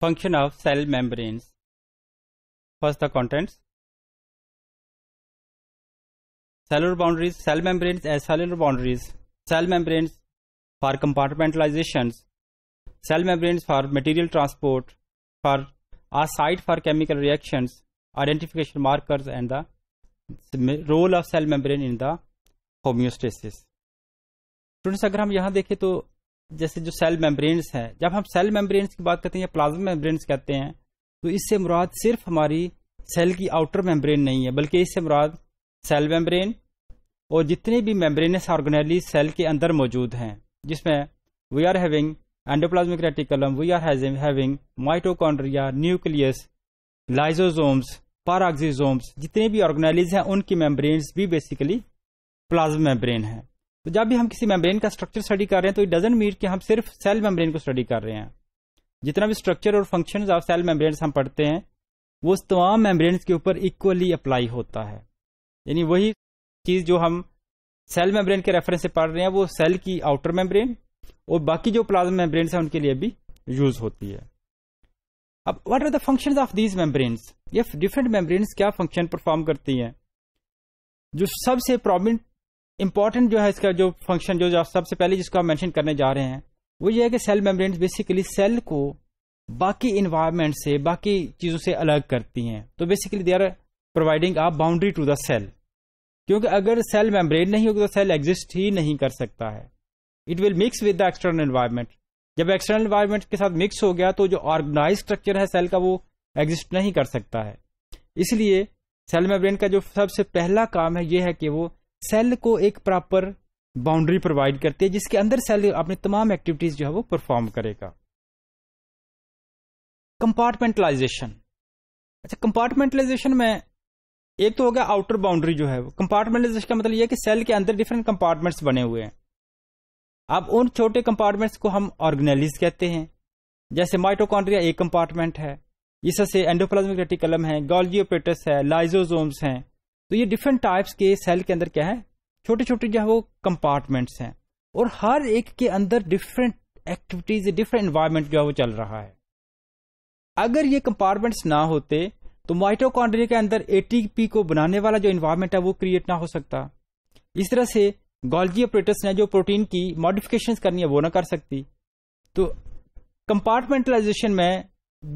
function of cell membranes. First the contents. Cellular boundaries, cell membranes as cellular boundaries, cell membranes for compartmentalizations, cell membranes for material transport, for a site for chemical reactions, identification markers and the role of cell membrane in the homeostasis. Students अगर हम यहाँ देखें तो जैसे जो cell membranes है जब हम सेल मेम्ब्रेन्स की बात करते हैं या प्लाज्मा मेम्ब्रेन्स कहते हैं तो इससे मुराद सिर्फ हमारी सेल की आउटर मेम्ब्रेन नहीं है बल्कि इससे मुराद सेल मेम्ब्रेन और जितने भी मेम्ब्रेनस ऑर्गेनली सेल के अंदर मौजूद हैं जिसमें we are having endoplasmic reticulum we are having mitochondria nucleus lysosomes peroxisomes जितने भी ऑर्गेनाइलिज हैं उनकी मेम्ब्रेन्स भी बेसिकली प्लाज्मा मेम्ब्रेन है तो जब भी हम किसी मेम्ब्रेन का स्ट्रक्चर स्टडी कर रहे हैं तो इट डजेंट मीन कि हम सिर्फ सेल मेम्ब्रेन को स्टडी कर रहे हैं जितना भी स्ट्रक्चर और फंक्शन ऑफ सेल मेम्ब्रेन हम पढ़ते हैं वो उस तमाम मेम्ब्रेन के ऊपर इक्वली अप्लाई होता है यानी वही चीज जो हम सेल मेम्ब्रेन के रेफरेंस से पढ़ रहे हैं वो सेल की आउटर मेम्ब्रेन और बाकी जो प्लाज्मा मेम्ब्रेन है उनके लिए भी यूज होती है अब what are the function of these membrane ये डिफरेंट मेम्ब्रेन क्या फंक्शन परफॉर्म करती हैं जो सबसे प्रोमिनेंट इंपॉर्टेंट जो है इसका जो फंक्शन जो, जो सबसे पहले जिसको आप मैंशन करने जा रहे हैं वो ये है कि सेल मेम्ब्रेन बेसिकली सेल को बाकी इन्वायरमेंट से बाकी चीजों से अलग करती हैं तो बेसिकली दे आर प्रोवाइडिंग आप बाउंड्री टू द सेल क्योंकि अगर सेल मेम्ब्रेन नहीं होगी तो सेल एग्जिस्ट ही नहीं कर सकता है it will mix with the external environment जब एक्सटर्नल इन्वायरमेंट के साथ मिक्स हो गया तो जो ऑर्गेनाइज स्ट्रक्चर है सेल का वो एग्जिस्ट नहीं कर सकता है इसलिए सेल मेम्ब्रेन का जो सबसे पहला काम है ये है कि वो सेल को एक प्रॉपर बाउंड्री प्रोवाइड करती है जिसके अंदर सेल अपने तमाम एक्टिविटीज जो है वो परफॉर्म करेगा कंपार्टमेंटलाइजेशन अच्छा कंपार्टमेंटलाइजेशन में एक तो हो गया आउटर बाउंड्री जो है कंपार्टमेंटलाइजेशन का मतलब यह कि सेल के अंदर डिफरेंट कंपार्टमेंट्स बने हुए हैं अब उन छोटे कंपार्टमेंट्स को हम ऑर्गेनाइज कहते हैं जैसे माइटोकॉन्ड्रिया एक कंपार्टमेंट है इससे एंडोप्लाज्मिक रेटिकलम है गोल्जियोपेटस है लाइजोजोम्स हैं तो ये डिफरेंट टाइप्स के सेल के अंदर क्या है छोटे छोटे जो है वो कंपार्टमेंट्स हैं और हर एक के अंदर डिफरेंट एक्टिविटीज डिफरेंट इन्वायरमेंट जो है वो चल रहा है अगर ये कंपार्टमेंट्स ना होते तो माइटोकॉन्ड्रिया के अंदर एटीपी को बनाने वाला जो इन्वायरमेंट है वो क्रिएट ना हो सकता इस तरह से गोल्जी ऑपरेटर्स ने जो प्रोटीन की मॉडिफिकेशन करनी है वो ना कर सकती तो कंपार्टमेंटलाइजेशन में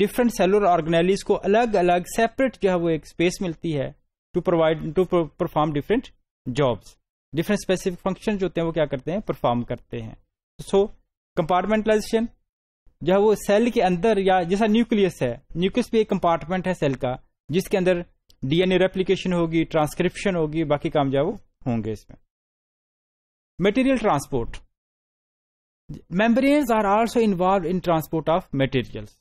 डिफरेंट सेलुलर ऑर्गेनाइलिस को अलग अलग सेपरेट जो है वो एक स्पेस मिलती है to provide to perform different jobs different specific function जो होते हैं वो क्या करते हैं परफॉर्म करते हैं सो कंपार्टमेंटलाइजेशन जो है वो सेल के अंदर या जैसा न्यूक्लियस है न्यूक्लियस भी एक कंपार्टमेंट है सेल का जिसके अंदर डीएनए रेप्लीकेशन होगी ट्रांसक्रिप्शन होगी बाकी काम जो है वो होंगे इसमें material transport membranes are also involve in transport of materials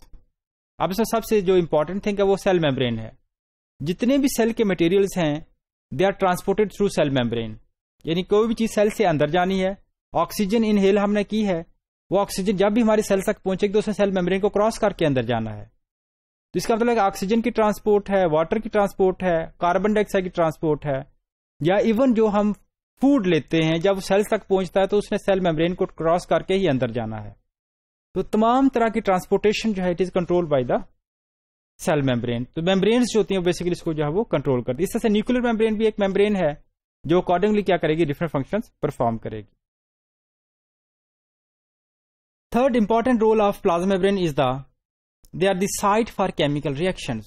अब इसमें सबसे जो इंपॉर्टेंट थिंग है वो सेल मेम्ब्रेन है जितने भी सेल के मटेरियल्स हैं they are transported through cell membrane यानी कोई भी चीज सेल से अंदर जानी है ऑक्सीजन इनहेल हमने की है वो ऑक्सीजन जब भी हमारी सेल तक पहुंचेगी तो उसने सेल मेम्ब्रेन को क्रॉस करके अंदर जाना है तो इसका मतलब ऑक्सीजन की ट्रांसपोर्ट है वाटर की ट्रांसपोर्ट है कार्बन डाइऑक्साइड की ट्रांसपोर्ट है या इवन जो हम फूड लेते हैं जब सेल्स तक पहुंचता है तो उसने सेल मेम्ब्रेन को क्रॉस करके ही अंदर जाना है तो तमाम तरह की ट्रांसपोर्टेशन जो है it is control by the cell membrane तो मेम्ब्रेन जो होती है बेसिकली इसको जो है वो कंट्रोल करती है इस तरह से न्यूक्लियर मेम्ब्रेन भी एक मेम्ब्रेन है जो अकॉर्डिंगली क्या करेगी डिफरेंट फंक्शन परफॉर्म करेगी third important role of plasma membrane is the they are the site for chemical reaction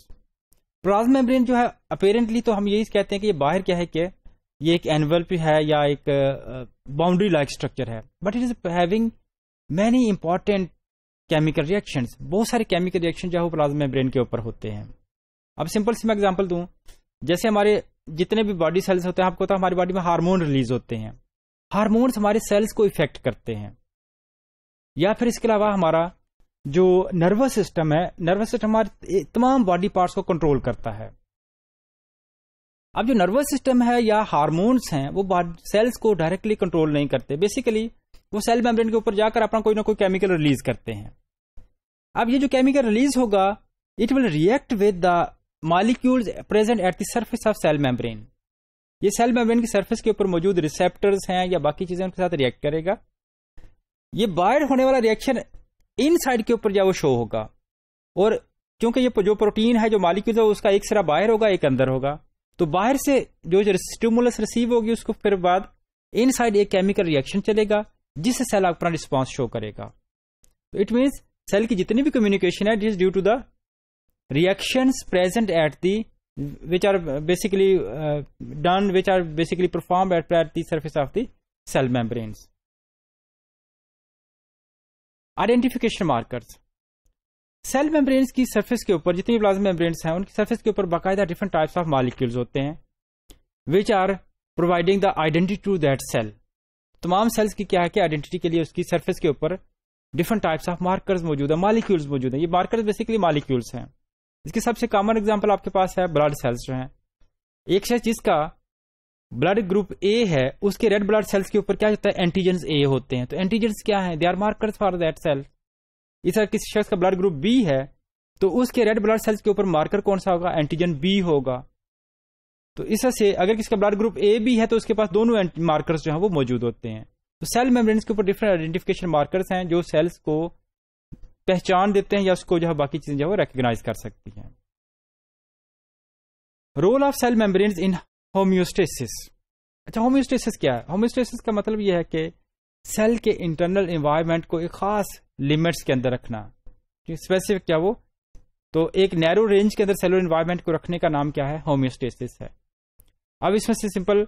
plasma membrane जो है अपेरेंटली तो हम यही कहते हैं कि ये बाहर क्या है कि ये एक एनवल्प है या एक बाउंड्री लाइक स्ट्रक्चर है but it is having many important chemical reaction बहुत सारे केमिकल रिएक्शन जो है प्लाज्मा ब्रेन के ऊपर होते हैं अब सिंपल से मैं एग्जाम्पल दूं जैसे हमारे जितने भी बॉडी सेल्स होते हैं आपको तो हमारी बॉडी में हार्मोन रिलीज होते हैं हार्मोन्स हमारे सेल्स को इफेक्ट करते हैं या फिर इसके अलावा हमारा जो नर्वस सिस्टम है नर्वस सिस्टम हमारे तमाम बॉडी पार्ट्स को कंट्रोल करता है अब जो नर्वस सिस्टम है या हार्मोन्स हैं वो सेल्स को डायरेक्टली कंट्रोल नहीं करते बेसिकली वो सेल मेम्ब्रेन के ऊपर जाकर अपना कोई ना कोई केमिकल रिलीज करते हैं अब ये जो केमिकल रिलीज होगा it will react with the molecules present at the surface of cell membrane ये सेल मेम्ब्रेन की सर्फेस के ऊपर मौजूद रिसेप्टर्स हैं या बाकी चीजें उनके साथ रिएक्ट करेगा ये बायर होने वाला रिएक्शन इन साइड के ऊपर जो वो शो होगा और क्योंकि ये जो प्रोटीन है जो मालिक्यूल है उसका एक सिरा बाहर होगा एक अंदर होगा तो बाहर से जो स्टिमुलस रिसीव होगी उसको फिर बाद इन साइड एक केमिकल रिएक्शन चलेगा जिससे सेल अपना रिस्पॉन्स शो करेगा तो इट मीन्स सेल की जितनी भी कम्युनिकेशन है it is due to the reaction present at the which are basically done which are basically perform at at the surface of of cell membrane identification markers cell membrane की surface के ऊपर जितनी plasma membrane हैं उनकी surface के ऊपर बाकायदा different types of molecules होते हैं which are providing the identity to that cell तमाम सेल्स की क्या है कि आइडेंटिटी के लिए उसकी सर्फेस के ऊपर डिफरेंट टाइप्स ऑफ मार्कर्स मौजूद है मालिक्यूल्स मौजूद है ये मार्कर्स बेसिकली मालिक्यूल्स हैं इसके सबसे कॉमन एग्जाम्पल आपके पास है ब्लड सेल्स जो हैं एक शख्स जिसका ब्लड ग्रुप ए है उसके रेड ब्लड सेल्स के ऊपर क्या होता है एंटीजन ए होते हैं तो एंटीजन क्या है they are markers for that cell इस किसी शख्स का ब्लड ग्रुप बी है तो उसके रेड ब्लड सेल्स के ऊपर मार्कर कौन सा होगा एंटीजन बी होगा तो इससे अगर किसका ब्लड ग्रुप ए भी है तो उसके पास दोनों मार्कर्स जो है वो मौजूद होते हैं तो सेल मेम्ब्रेन के ऊपर डिफरेंट आइडेंटिफिकेशन मार्कर्स हैं जो सेल्स को पहचान देते हैं या उसको जो है बाकी चीजें जो है रिकग्नाइज कर सकती हैं role of cell membrane in homeostasis अच्छा होम्योस्टेसिस क्या है होम्योस्टेसिस का मतलब यह है कि सेल के इंटरनल इन्वायरमेंट को एक खास लिमिट्स के अंदर रखना स्पेसिफिक क्या वो तो एक नैरो रेंज के अंदर सेलुलर इन्वायरमेंट को रखने का नाम क्या है होम्योस्टेसिस है अब इसमें से सिंपल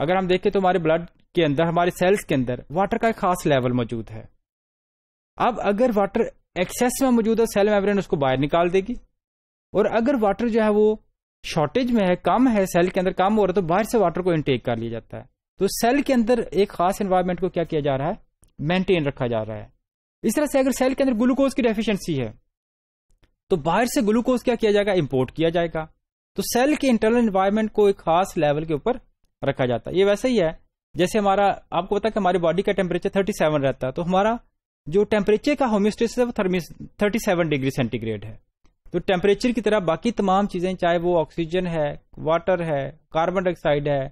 अगर हम देखें तो हमारे ब्लड के अंदर हमारे सेल्स के अंदर वाटर का एक खास लेवल मौजूद है अब अगर वाटर एक्सेस में मौजूद है सेल मेम्ब्रेन उसको बाहर निकाल देगी और अगर वाटर जो है वो शॉर्टेज में है कम है सेल के अंदर कम हो रहा है तो बाहर से वाटर को इंटेक कर लिया जाता है तो सेल के अंदर एक खास एनवायरमेंट को क्या किया जा रहा है मेंटेन रखा जा रहा है इस तरह से अगर सेल के अंदर ग्लूकोज की डेफिशिएंसी है तो बाहर से ग्लूकोज क्या किया जाएगा इंपोर्ट किया जाएगा तो सेल के इंटरनल एनवायरमेंट को एक खास लेवल के ऊपर रखा जाता है ये वैसे ही है जैसे हमारा आपको पता है कि हमारी बॉडी का टेम्परेचर थर्टी सेवन रहता है तो हमारा जो टेम्परेचर का होम्योस्टेसिस है वो थर्टी सेवन डिग्री सेंटीग्रेड है तो टेम्परेचर की तरह बाकी तमाम चीजें चाहे वो ऑक्सीजन है वाटर है कार्बन डाइऑक्साइड है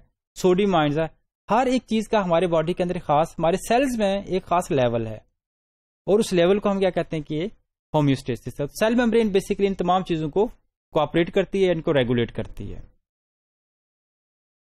सोडियम आइंस है हर एक चीज का हमारे बॉडी के अंदर खास हमारे सेल्स में एक खास लेवल है और उस लेवल को हम क्या कहते हैं कि होम्योस्टेसिस सेल मेम्ब्रेन बेसिकली इन तमाम चीजों को कोऑपरेट करती है इनको रेगुलेट करती है